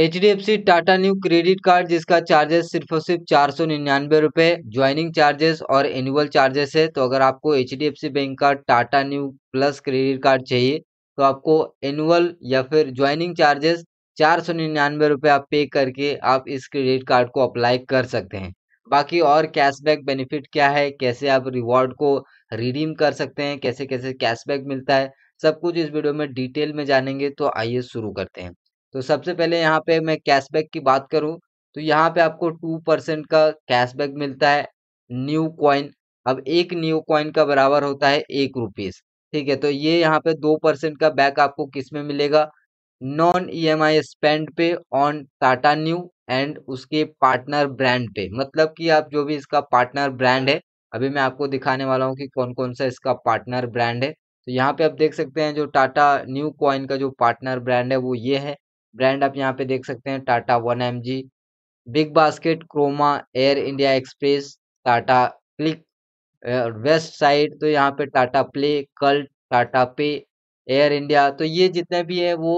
H D F C Tata Neu credit card जिसका charges सिर्फ और सिर्फ चार सौ निन्यानवे रुपए ज्वाइनिंग चार्जेस और एनुअल चार्जेस है तो अगर आपको H D F C bank का Tata Neu plus credit card चाहिए तो आपको एनुअल या फिर ज्वाइनिंग चार्जेस चार सौ निन्यानवे रुपए आप पे करके आप इस क्रेडिट कार्ड को अप्लाई कर सकते हैं बाकी और कैशबैक बेनिफिट क्या है कैसे आप रिवॉर्ड को रिडीम कर सकते हैं कैसे कैसे कैशबैक मिलता है सब कुछ इस वीडियो में डिटेल में जानेंगे तो आइए शुरू करते हैं तो सबसे पहले यहाँ पे मैं कैशबैक की बात करूँ तो यहाँ पे आपको टू परसेंट का कैशबैक मिलता है न्यू कॉइन अब एक न्यू कॉइन का बराबर होता है एक रुपीज़ ठीक है तो ये यहाँ पे दो परसेंट का बैक आपको किस में मिलेगा नॉन ईएमआई स्पेंड पे ऑन टाटा न्यू एंड उसके पार्टनर ब्रांड पे मतलब कि आप जो भी इसका पार्टनर ब्रांड है अभी मैं आपको दिखाने वाला हूँ कि कौन कौन सा इसका पार्टनर ब्रांड है तो यहाँ पे आप देख सकते हैं जो टाटा न्यू कॉइन का जो पार्टनर ब्रांड है वो ये है ब्रांड आप यहाँ पे देख सकते हैं Tata one M G BigBasket Croma Air India Express Tata CLiQ Westside तो यहाँ पे टाटा प्ले कल्ट टाटा पे एयर इंडिया तो ये जितने भी है वो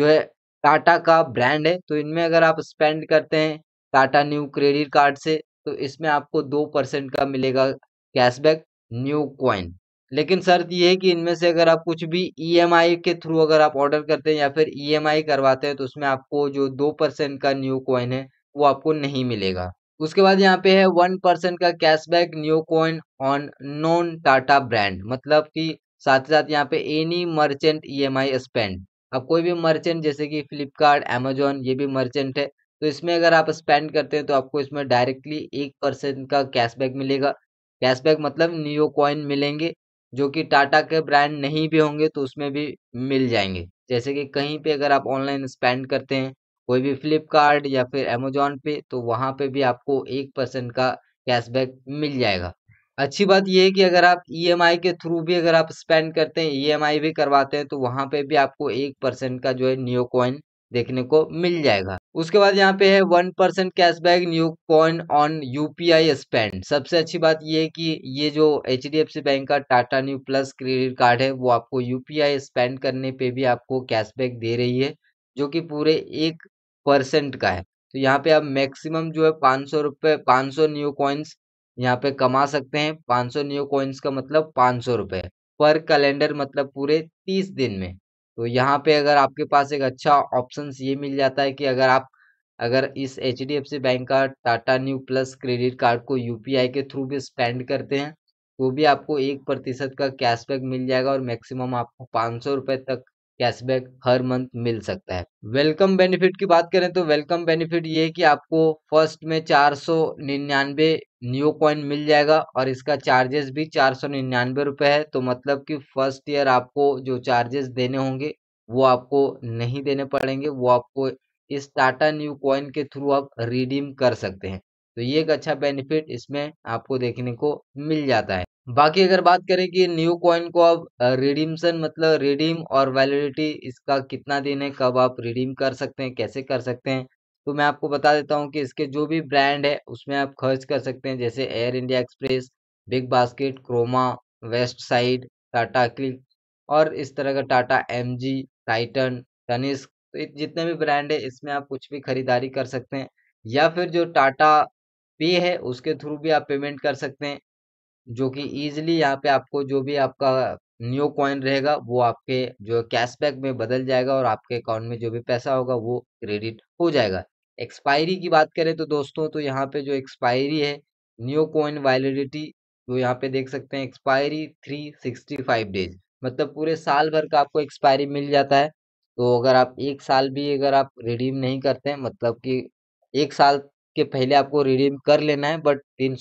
जो है टाटा का ब्रांड है तो इनमें अगर आप स्पेंड करते हैं टाटा न्यू क्रेडिट कार्ड से तो इसमें आपको दो परसेंट का मिलेगा कैशबैक न्यू क्वाइन लेकिन शर्त तो ये है कि इनमें से अगर आप कुछ भी ई e के थ्रू अगर आप ऑर्डर करते हैं या फिर ई e करवाते हैं तो उसमें आपको जो दो परसेंट का न्यू कॉइन है वो आपको नहीं मिलेगा उसके बाद यहाँ पे है वन परसेंट का cashback Neu coin on non Tata brand मतलब कि साथ ही साथ यहाँ पे एनी मर्चेंट ई स्पेंड अब कोई भी मर्चेंट जैसे कि फ्लिपकार्ट एमेजोन ये भी मर्चेंट है तो इसमें अगर आप स्पेंड करते हैं तो आपको इसमें डायरेक्टली एक परसेंट का कैशबैक मिलेगा कैशबैक मतलब न्यू कॉइन मिलेंगे जो कि टाटा के ब्रांड नहीं भी होंगे तो उसमें भी मिल जाएंगे जैसे कि कहीं पे अगर आप ऑनलाइन स्पेंड करते हैं कोई भी फ्लिपकार्ट या फिर अमेजोन पे तो वहाँ पे भी आपको एक परसेंट का कैशबैक मिल जाएगा अच्छी बात यह है कि अगर आप ई के थ्रू भी अगर आप स्पेंड करते हैं ई भी करवाते हैं तो वहाँ पे भी आपको एक परसेंट का जो है न्यू कॉइन देखने को मिल जाएगा उसके बाद यहाँ पे है one percent cashback Neu coin on UPI spend सबसे अच्छी बात ये है कि ये जो H D F C bank का Tata Neu plus credit card है वो आपको यूपीआई स्पेंड करने पे भी आपको कैशबैक दे रही है जो कि पूरे एक परसेंट का है तो यहाँ पे आप मैक्सिमम जो है पाँच सौ रुपये पाँच सौ न्यू कॉइन्स यहाँ पे कमा सकते हैं पाँच सौ न्यू कॉइन्स का मतलब पाँच सौ रुपये पर कैलेंडर मतलब पूरे तीस दिन में तो यहाँ पे अगर आपके पास एक अच्छा ऑप्शन ये मिल जाता है कि अगर आप अगर इस H D F C bank का Tata Neu plus credit card को यू के थ्रू भी स्पेंड करते हैं तो भी आपको एक प्रतिशत का कैशबैक मिल जाएगा और मैक्सिमम आपको पाँच सौ रुपये तक कैशबैक हर मंथ मिल सकता है वेलकम बेनिफिट की बात करें तो वेलकम बेनिफिट ये है कि आपको फर्स्ट में चार सौ निन्यानवे न्यू कॉइन मिल जाएगा और इसका चार्जेस भी चार सौ निन्यानवे रुपये है तो मतलब कि फर्स्ट ईयर आपको जो चार्जेस देने होंगे वो आपको नहीं देने पड़ेंगे वो आपको इस टाटा न्यू कॉइन के थ्रू आप रिडीम कर सकते हैं तो ये एक अच्छा बेनिफिट इसमें आपको देखने को मिल जाता है बाकी अगर बात करें कि न्यू कॉइन को आप रिडीमसन मतलब रिडीम और वैलिडिटी इसका कितना दिन है कब आप रिडीम कर सकते हैं कैसे कर सकते हैं तो मैं आपको बता देता हूं कि इसके जो भी ब्रांड है उसमें आप खर्च कर सकते हैं जैसे Air India Express BigBasket Croma Westside Tata CLiQ और इस तरह का टाटा एम जी टाइटन टनिस तो जितने भी ब्रांड है इसमें आप कुछ भी खरीदारी कर सकते हैं या फिर जो टाटा पे है उसके थ्रू भी आप पेमेंट कर सकते हैं जो कि ईजिली यहाँ पे आपको जो भी आपका न्यू कॉइन रहेगा वो आपके जो कैशबैक में बदल जाएगा और आपके अकाउंट में जो भी पैसा होगा वो क्रेडिट हो जाएगा एक्सपायरी की बात करें तो दोस्तों तो यहाँ पे जो एक्सपायरी है न्यू कॉइन वैलिडिटी जो यहाँ पे देख सकते हैं expiry three sixty five days मतलब पूरे साल भर का आपको एक्सपायरी मिल जाता है तो अगर आप एक साल भी अगर आप रिडीम नहीं करते हैं मतलब कि एक साल के पहले आपको रिडीम कर लेना है बट तीन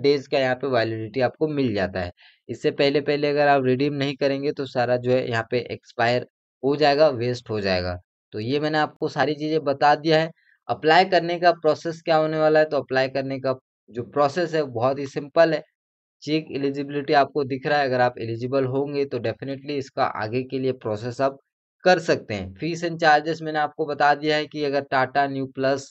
डेज का यहाँ पे वैलिडिटी आपको मिल जाता है इससे पहले पहले अगर आप रिडीम नहीं करेंगे तो सारा जो है यहाँ पे एक्सपायर हो जाएगा वेस्ट हो जाएगा तो ये मैंने आपको सारी चीज़ें बता दिया है अप्लाई करने का प्रोसेस क्या होने वाला है तो अप्लाई करने का जो प्रोसेस है बहुत ही सिंपल है चेक एलिजिबिलिटी आपको दिख रहा है अगर आप एलिजिबल होंगे तो डेफिनेटली इसका आगे के लिए प्रोसेस आप कर सकते हैं फीस एंड चार्जेस मैंने आपको बता दिया है कि अगर Tata Neu plus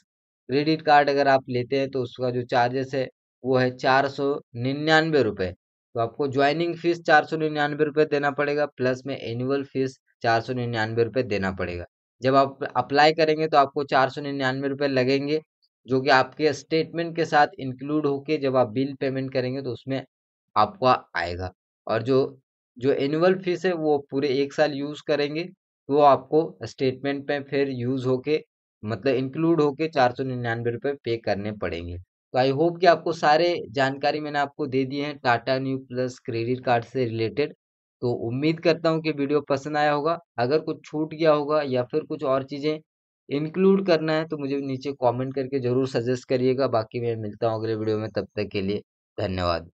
credit card अगर आप लेते हैं तो उसका जो चार्जेस है वो है चार सौ निन्यानवे रुपये तो आपको ज्वाइनिंग फीस चार सौ निन्यानवे रुपये देना पड़ेगा प्लस में एनुअल फीस चार सौ निन्यानवे रुपये देना पड़ेगा जब आप अप्लाई करेंगे तो आपको चार सौ निन्यानवे रुपये लगेंगे जो कि आपके स्टेटमेंट के साथ इंक्लूड होके जब आप बिल पेमेंट करेंगे तो उसमें आपका आएगा और जो जो एनुअल फीस है वो पूरे एक साल यूज़ करेंगे तो आपको स्टेटमेंट में फिर यूज़ होके मतलब इंक्लूड होके चार सौ निन्यानवे रुपये पे करने पड़ेंगे तो आई होप कि आपको सारे जानकारी मैंने आपको दे दी है Tata Neu plus credit card से रिलेटेड तो उम्मीद करता हूँ कि वीडियो पसंद आया होगा अगर कुछ छूट गया होगा या फिर कुछ और चीज़ें इंक्लूड करना है तो मुझे नीचे कमेंट करके ज़रूर सजेस्ट करिएगा बाकी मैं मिलता हूँ अगले वीडियो में तब तक के लिए धन्यवाद